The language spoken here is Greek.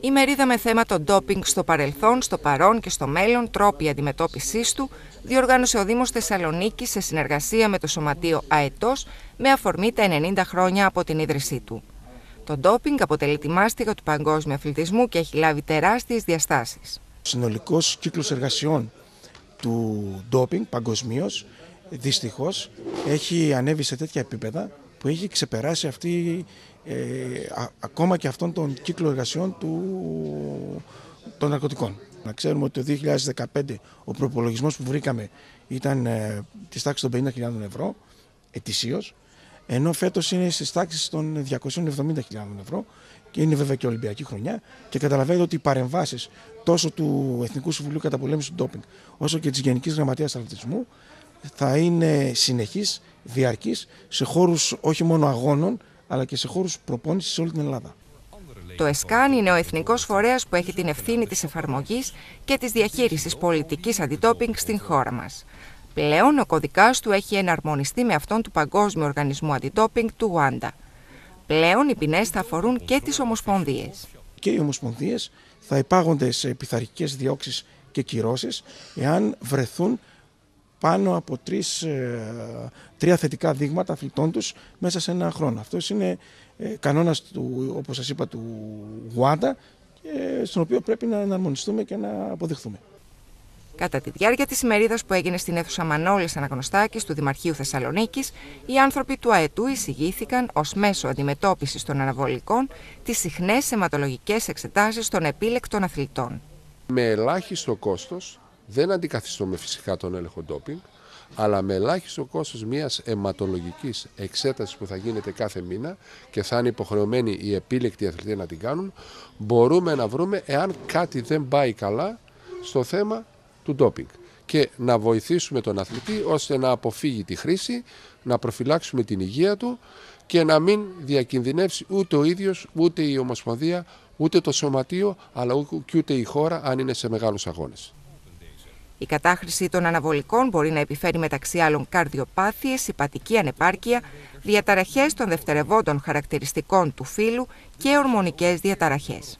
Η μερίδα με θέμα το ντόπινγκ στο παρελθόν, στο παρόν και στο μέλλον, τρόποι αντιμετώπιση του, διοργάνωσε ο Δήμος Θεσσαλονίκη σε συνεργασία με το Σωματείο ΑΕΤΟ με αφορμή τα 90 χρόνια από την ίδρυσή του. Το ντόπινγκ αποτελεί τη μάστιγα του παγκόσμιου αθλητισμού και έχει λάβει τεράστιες διαστάσεις. Ο συνολικός κύκλος εργασιών του ντόπινγκ παγκοσμίως δυστυχώς έχει ανέβει σε τέτοια επίπεδα που έχει ξεπεράσει αυτή, ε, ακόμα και αυτόν τον κύκλο εργασιών του, των ναρκωτικών. Να ξέρουμε ότι το 2015 ο προπολογισμός που βρήκαμε ήταν ε, της τάξης των 50.000 ευρώ ετησίως, ενώ φέτος είναι στις τάξεις των 270.000 ευρώ και είναι βέβαια και Ολυμπιακή χρονιά και καταλαβαίνετε ότι οι παρεμβάσεις τόσο του Εθνικού Συμβουλίου Καταπολέμησης του Ντόπινγκ όσο και της Γενικής Γραμματείας Αθλητισμού θα είναι συνεχείς διαρκής σε χώρους όχι μόνο αγώνων αλλά και σε χώρους προπόνησης σε όλη την Ελλάδα. Το ΕΣΚΑΝ είναι ο εθνικός φορέας που έχει την ευθύνη της εφαρμογής και της διαχείρισης πολιτικής αντιτόπινγκ στην χώρα μας. Πλέον, ο κωδικάς του έχει εναρμονιστεί με αυτόν του Παγκόσμιου Οργανισμού Αντιτόπινγκ του Γουάντα. Πλέον, οι ποινές θα αφορούν και τις ομοσπονδίες. Και οι ομοσπονδίες θα υπάγονται σε πειθαρχικές διώξεις και κυρώσεις εάν βρεθούν πάνω από τρεις, ε, τρία θετικά δείγματα αθλητών τους μέσα σε ένα χρόνο. Αυτός είναι ε, κανόνας, του, όπως σας είπα, του Γουάντα, ε, στον οποίο πρέπει να εναρμονιστούμε και να αποδεχθούμε. Κατά τη διάρκεια της ημερίδας που έγινε στην αίθουσα Μανώλη Αναγνωστάκη του Δημαρχείου Θεσσαλονίκης, οι άνθρωποι του ΑΕΤΟΥ εισηγήθηκαν ως μέσο αντιμετώπισης των αναβολικών τις συχνές αιματολογικές εξετάσεις των επίλεκτων αθλητών. Με ελάχιστο κόστος δεν αντικαθιστούμε φυσικά τον έλεγχο ντόπινγκ, αλλά με ελάχιστο κόστος μιας αιματολογικής εξέτασης που θα γίνεται κάθε μήνα και θα είναι υποχρεωμένοι οι επίλεκτοι αθλητές να την κάνουν, μπορούμε να βρούμε εάν κάτι δεν πάει καλά στο θέμα του ντόπινγκ και να βοηθήσουμε τον αθλητή ώστε να αποφύγει τη χρήση, να προφυλάξουμε την υγεία του και να μην διακινδυνεύσει ούτε ο ίδιος, ούτε η Ομοσπονδία, ούτε το Σωματείο, αλλά ούτε η χώρα αν είναι σε μεγάλους αγώνες. Η κατάχρηση των αναβολικών μπορεί να επιφέρει μεταξύ άλλων καρδιοπάθειες, υπατική ανεπάρκεια, διαταραχές των δευτερευόντων χαρακτηριστικών του φύλου και ορμονικές διαταραχές.